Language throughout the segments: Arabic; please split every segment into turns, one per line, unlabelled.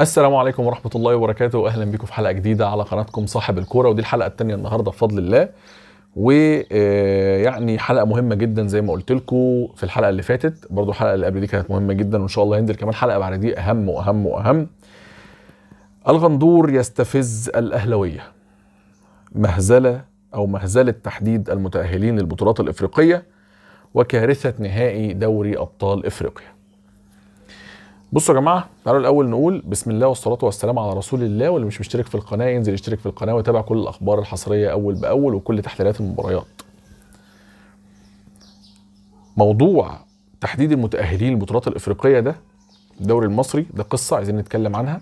السلام عليكم ورحمة الله وبركاته أهلا بكم في حلقة جديدة على قناتكم صاحب الكورة ودي الحلقة الثانية النهاردة بفضل الله ويعني آه، حلقة مهمة جدا زي ما قلت لكم في الحلقة اللي فاتت برضو الحلقة اللي قبل دي كانت مهمة جدا وإن شاء الله هنزل كمان حلقة بعد دي أهم وأهم وأهم الغندور يستفز الأهلوية مهزلة أو مهزلة تحديد المتأهلين للبطولات الإفريقية وكارثة نهائي دوري أبطال إفريقيا بصوا يا جماعه تعالوا الاول نقول بسم الله والصلاه والسلام على رسول الله واللي مش مشترك في القناه ينزل يشترك في القناه ويتابع كل الاخبار الحصريه اول باول وكل تحليلات المباريات موضوع تحديد المتاهلين للبطولات الافريقيه ده الدوري المصري ده قصه عايزين نتكلم عنها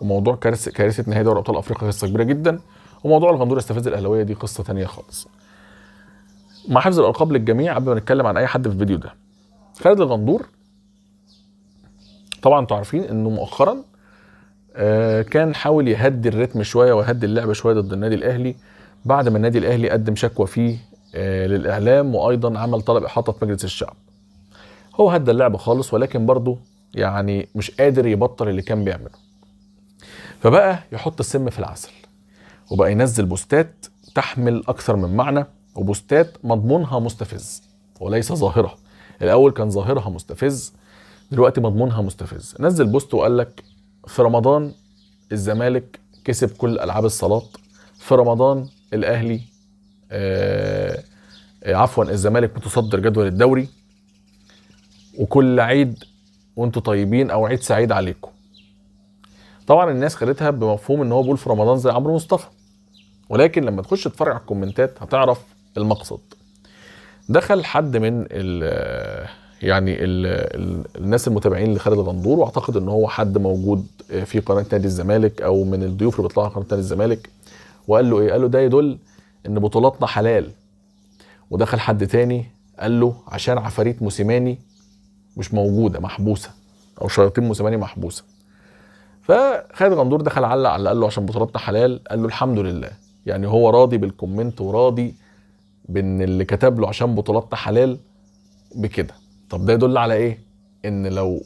وموضوع كارثه كارثه نهائي دوري ابطال افريقيا قصه كبيره جدا وموضوع الغندور استفز الاهلاويه دي قصه ثانيه خالص مع حفظ الالقاب للجميع قبل ما نتكلم عن اي حد في الفيديو ده خالد الغندور طبعا انتوا عارفين انه مؤخرا آه، كان حاول يهدي الريتم شويه ويهدي اللعبه شويه ضد النادي الاهلي بعد ما النادي الاهلي قدم شكوى فيه آه، للاعلام وايضا عمل طلب احاطه في مجلس الشعب. هو هدى اللعبه خالص ولكن برضه يعني مش قادر يبطل اللي كان بيعمله. فبقى يحط السم في العسل وبقى ينزل بوستات تحمل اكثر من معنى وبوستات مضمونها مستفز وليس ظاهره. الاول كان ظاهرها مستفز دلوقتي مضمونها مستفز نزل بوست وقال لك في رمضان الزمالك كسب كل العاب الصالات في رمضان الاهلي آه عفوا الزمالك متصدر جدول الدوري وكل عيد وانتوا طيبين او عيد سعيد عليكم طبعا الناس خدتها بمفهوم ان هو بيقول في رمضان زي عمرو مصطفى ولكن لما تخش تتفرج على الكومنتات هتعرف المقصد دخل حد من يعني ال ال الناس المتابعين لخالد الغندور واعتقد ان هو حد موجود في قناه نادي الزمالك او من الضيوف اللي بيطلعوا على قناه نادي الزمالك وقال له ايه؟ قال له ده يدل ان بطولاتنا حلال ودخل حد تاني قال له عشان عفاريت موسيماني مش موجوده محبوسه او شياطين موسيماني محبوسه فخالد غندور دخل علق على قال له عشان بطولاتنا حلال قال له الحمد لله يعني هو راضي بالكومنت وراضي بان اللي كتب له عشان بطولاتنا حلال بكده طب ده يدل على ايه ان لو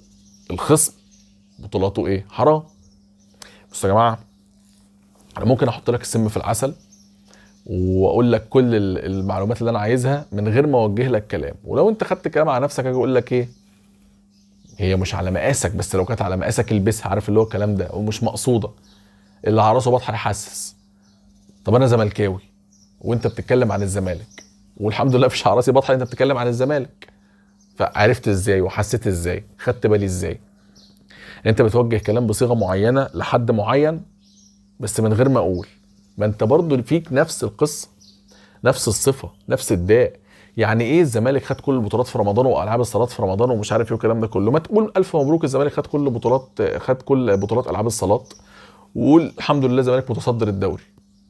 الخصم بطولاته ايه حرام بصوا يا جماعه انا ممكن احط لك السم في العسل واقول لك كل المعلومات اللي انا عايزها من غير ما اوجه لك كلام ولو انت خدت كلام على نفسك اجي اقول لك ايه هي مش على مقاسك بس لو كانت على مقاسك البسها عارف اللي هو الكلام ده ومش مقصوده اللي على راسه بطحن يحسس طب انا زملكاوي وانت بتتكلم عن الزمالك والحمد لله فيش على راسي بطحن انت بتتكلم عن الزمالك فعرفت ازاي وحسيت ازاي خدت بالي ازاي انت بتوجه كلام بصيغه معينه لحد معين بس من غير ما اقول ما انت برضو فيك نفس القصه نفس الصفه نفس الداء يعني ايه الزمالك خد كل البطولات في رمضان والعاب الصالات في رمضان ومش عارف ايه والكلام ده كله ما تقول الف مبروك الزمالك خد كل بطولات خد كل بطولات العاب الصالات وقول الحمد لله الزمالك متصدر الدوري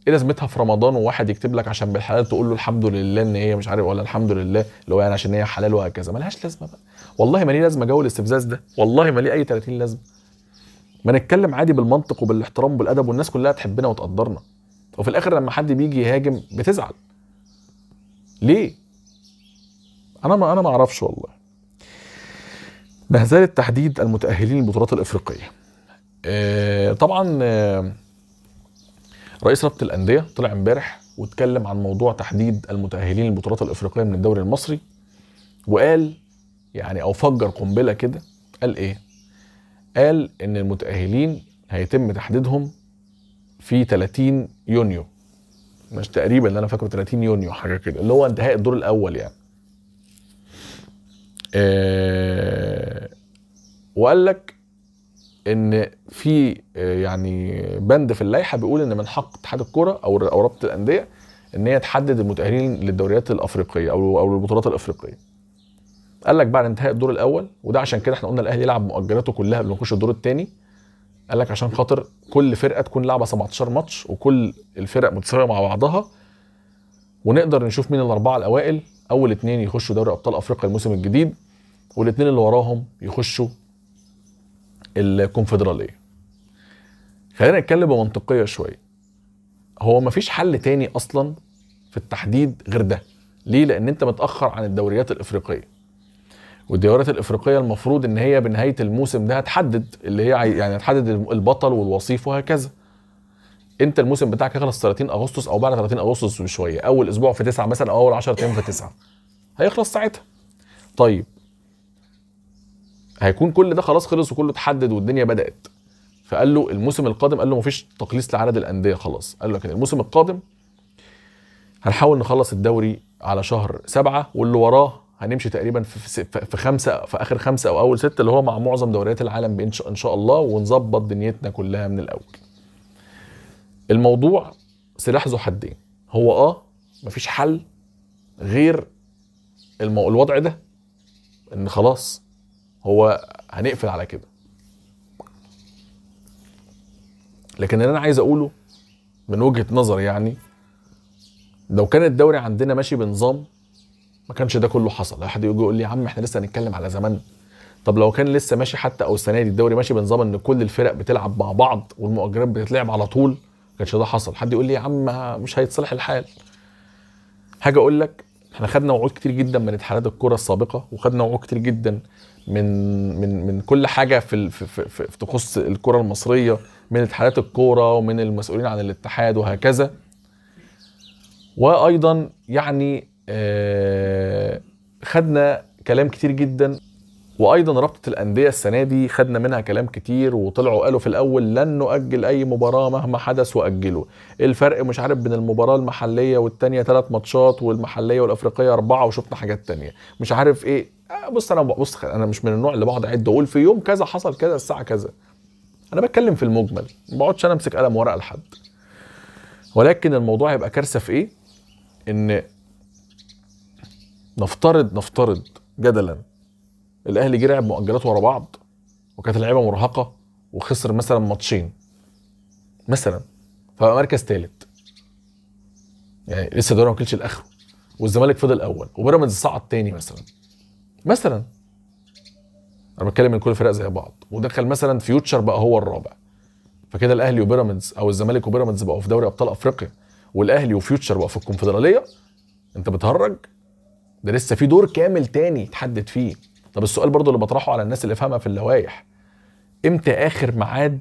ايه لازمتها في رمضان وواحد يكتب لك عشان بالحلال تقول له الحمد لله ان هي مش عارف ولا الحمد لله اللي هو يعني عشان هي حلال وهكذا ملهاش لازمه بقى والله ما ليه لازمه جو الاستفزاز ده والله ما ليه اي 30 لازمه ما نتكلم عادي بالمنطق وبالاحترام وبالادب والناس كلها تحبنا وتقدرنا وفي الاخر لما حد بيجي يهاجم بتزعل ليه انا ما انا ما اعرفش والله مهزله تحديد المتاهلين للبطولات الافريقيه آه، طبعا آه، رئيس رابطه الانديه طلع امبارح واتكلم عن موضوع تحديد المتاهلين للبطولات الافريقيه من الدوري المصري وقال يعني او فجر قنبله كده قال ايه؟ قال ان المتاهلين هيتم تحديدهم في 30 يونيو مش تقريبا اللي انا فاكره 30 يونيو حاجه كده اللي هو انتهاء الدور الاول يعني. آه وقال لك ان في آه، يعني بند في اللائحه بيقول ان من حق اتحاد الكوره او او رابطه الانديه ان هي تحدد المتاهلين للدوريات الافريقيه او او البطولات الافريقيه. قال لك بعد انتهاء الدور الاول وده عشان كده احنا قلنا الاهلي يلعب مؤجلاته كلها قبل ما يخش الدور الثاني. قال لك عشان خاطر كل فرقه تكون لعبه 17 ماتش وكل الفرق متساويه مع بعضها ونقدر نشوف مين الاربعه الاوائل اول اثنين يخشوا دوري ابطال افريقيا الموسم الجديد والاثنين اللي وراهم يخشوا الكونفدراليه خلينا نتكلم بمنطقيه شويه هو مفيش حل تاني اصلا في التحديد غير ده ليه لان انت متاخر عن الدوريات الافريقيه والدوريات الافريقيه المفروض ان هي بنهايه الموسم ده هتحدد اللي هي يعني هتحدد البطل والوصيف وهكذا انت الموسم بتاعك هيخلص 30 اغسطس او بعد 30 اغسطس بشويه اول اسبوع في 9 مثلا او اول 10 ايام في 9 هيخلص ساعتها طيب هيكون كل ده خلاص خلص وكله اتحدد والدنيا بدات فقال له الموسم القادم قال له مفيش تقليص لعدد الانديه خلاص قال له لكن الموسم القادم هنحاول نخلص الدوري على شهر سبعة واللي وراه هنمشي تقريبا في, في خمسة في آخر خمسة أو أول ستة اللي هو مع معظم دوريات العالم إن شاء الله ونظبط دنيتنا كلها من الأول. الموضوع سلاح ذو حدين هو آه مفيش حل غير الوضع ده إن خلاص هو هنقفل على كده لكن اللي انا عايز اقوله من وجهه نظر يعني لو كان الدوري عندنا ماشي بنظام ما كانش ده كله حصل حد يجي يقول لي يا عم احنا لسه هنتكلم على زمان طب لو كان لسه ماشي حتى او السنه دي الدوري ماشي بنظام ان كل الفرق بتلعب مع بعض والمؤجرات بتتلعب على طول ما كانش ده حصل حد يقول لي يا عم مش هيتصلح الحال حاجه اقول لك احنا خدنا وعود كتير جدا من اتحادات الكره السابقه وخدنا وعود كتير جدا من من من كل حاجه في في, في, في تخص الكره المصريه من اتحادات الكوره ومن المسؤولين عن الاتحاد وهكذا وايضا يعني آه، خدنا كلام كتير جدا وايضا رابطه الانديه السنه دي خدنا منها كلام كتير وطلعوا قالوا في الاول لن نؤجل اي مباراه مهما حدث واجلوا الفرق مش عارف بين المباراه المحليه والتانية ثلاث ماتشات والمحليه والافريقيه اربعه وشفنا حاجات تانية مش عارف ايه آه، بص انا بص انا مش من النوع اللي بقعد اعد اقول في يوم كذا حصل كذا الساعه كذا انا بتكلم في المجمل ما بقعدش انا امسك قلم ورقه لحد ولكن الموضوع هيبقى كارثه في ايه ان نفترض نفترض جدلا الاهلي جه لعب مؤجلات ورا بعض وكانت اللعيبه مرهقه وخسر مثلا ماتشين مثلا فبقى مركز ثالث يعني لسه الدوري ما وكلش لاخره والزمالك فضل اول وبيراميدز صعد تاني مثلا مثلا انا بتكلم من كل الفرق زي بعض ودخل مثلا فيوتشر بقى هو الرابع فكده الاهلي وبيراميدز او الزمالك وبيراميدز بقوا في دوري ابطال افريقيا والاهلي وفيوتشر بقوا في الكونفدراليه انت بتهرج ده لسه في دور كامل تاني تحدد فيه طب السؤال برضو اللي بطرحه على الناس اللي فاهمه في اللوائح امتى اخر ميعاد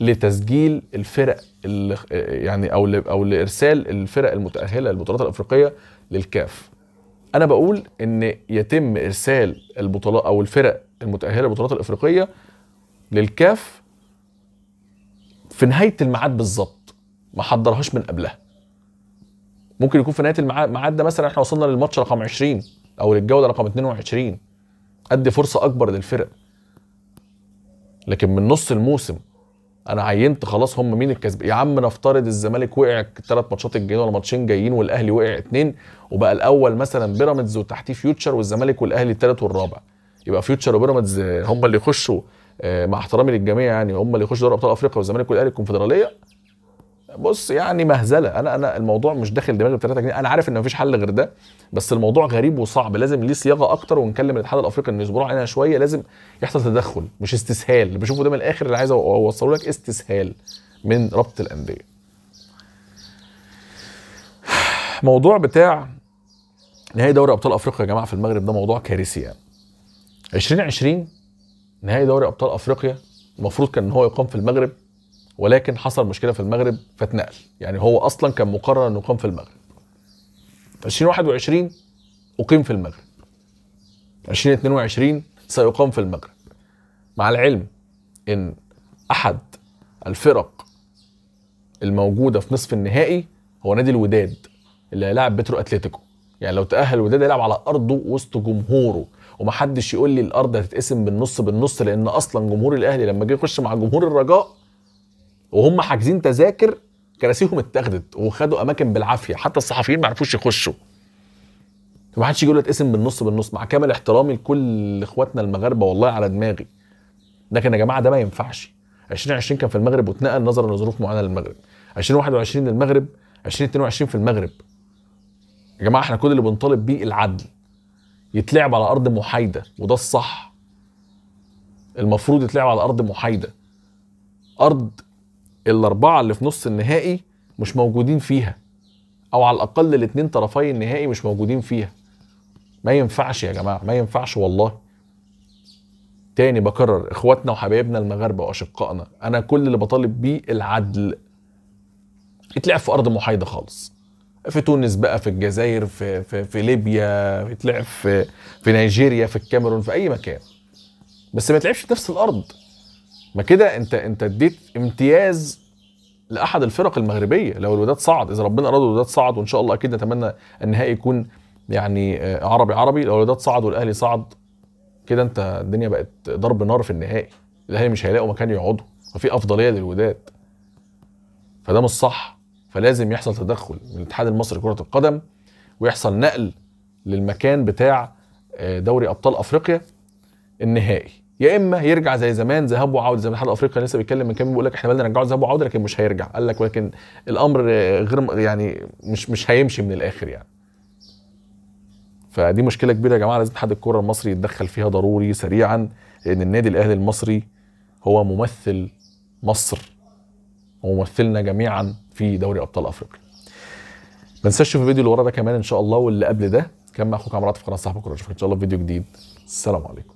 لتسجيل الفرق اللي يعني او او لارسال الفرق المتاهله للبطولات الافريقيه للكاف انا بقول ان يتم ارسال البطولات او الفرق المتاهله للبطولات الافريقيه للكاف في نهايه الميعاد بالظبط ما حضرهاش من قبلها ممكن يكون في نهايه الميعاد ده مثلا احنا وصلنا للماتش رقم 20 او للجوله رقم 22 ادي فرصه اكبر للفرق لكن من نص الموسم انا عينت خلاص هم مين الكسب يا عم نفترض الزمالك وقع الثلاث ماتشات الجايين ولا ماتشين جايين والاهلي وقع اثنين وبقى الاول مثلا بيراميدز وتحتيه فيوتشر والزمالك والاهلي الثالث والرابع يبقى فيوتشر وبيراميدز آه، هم اللي يخشوا آه، مع احترامي للجميع يعني هم اللي يخشوا دوري ابطال افريقيا والزمالك والاهلي الكونفدراليه بص يعني مهزله انا انا الموضوع مش داخل دماغي ب 3 جنيه انا عارف ان مفيش حل غير ده بس الموضوع غريب وصعب لازم ليه صياغه اكتر ونكلم الاتحاد الافريقي ان يصبروا علينا شويه لازم يحصل تدخل مش استسهال اللي بشوفه ده من الاخر اللي عايز اوصله لك استسهال من رابطه الانديه موضوع بتاع نهائي دوري ابطال افريقيا يا جماعه في المغرب ده موضوع كارثي يعني 2020 نهائي دوري ابطال افريقيا المفروض كان ان هو يقام في المغرب ولكن حصل مشكله في المغرب فاتنقل يعني هو اصلا كان مقرر انه يقام في المغرب في 2021 اقيم في المغرب 2022 سيقام في المغرب مع العلم ان احد الفرق الموجوده في نصف النهائي هو نادي الوداد اللي هيلاعب بترو اتلتيكو يعني لو تاهل الوداد هيلعب على ارضه وسط جمهوره ومحدش يقول لي الارض هتتقسم بالنص بالنص لان اصلا جمهور الاهلي لما جه يخش مع جمهور الرجاء وهم حاجزين تذاكر كراسيهم اتاخدت وخدوا اماكن بالعافيه حتى الصحفيين ما عرفوش يخشوا ما حدش يجي يقول لك اسم بالنص بالنص مع كامل احترامي لكل اخواتنا المغاربه والله على دماغي لكن يا جماعه ده ما ينفعش 2020 كان في المغرب واتنقل نظرا لظروف معينه للمغرب 2021 للمغرب 2022 في المغرب يا جماعه احنا كل اللي بنطالب بيه العدل يتلعب على ارض محايده وده الصح المفروض يتلعب على ارض محايده ارض الاربعه اللي في نص النهائي مش موجودين فيها او على الاقل الاثنين طرفي النهائي مش موجودين فيها ما ينفعش يا جماعه ما ينفعش والله تاني بكرر اخواتنا وحبايبنا المغاربه واشقائنا انا كل اللي بطالب بيه العدل اتلعب في ارض محايده خالص في تونس بقى في الجزائر في في, في ليبيا يتلعب في في نيجيريا في الكاميرون في اي مكان بس ما يتلعبش في نفس الارض ما كده انت انت اديت امتياز لاحد الفرق المغربيه لو الوداد صعد اذا ربنا اراد الوداد صعد وان شاء الله اكيد نتمنى النهائي يكون يعني آه، عربي عربي لو الوداد صعد والاهلي صعد كده انت الدنيا بقت ضرب نار في النهائي الاهلي مش هيلاقوا مكان يقعدوا ففي افضليه للوداد فده مش صح فلازم يحصل تدخل من الاتحاد المصري لكره القدم ويحصل نقل للمكان بتاع آه، دوري ابطال افريقيا النهائي يا اما يرجع زي زمان ذهاب وعوده زي ما الاتحاد الافريقي لسه بيتكلم من كام بيقول لك احنا بدنا نرجعه ذهاب وعوده لكن مش هيرجع قال لك ولكن الامر غير يعني مش مش هيمشي من الاخر يعني فدي مشكله كبيره يا جماعه لازم اتحاد الكره المصري يتدخل فيها ضروري سريعا لان النادي الاهلي المصري هو ممثل مصر وممثلنا جميعا في دوري ابطال افريقيا ما تنساش تشوف الفيديو اللي ورا ده كمان ان شاء الله واللي قبل ده كان مع اخوك عمرو عاطف قناه صاحب اشوفك ان شاء الله في فيديو جديد السلام عليكم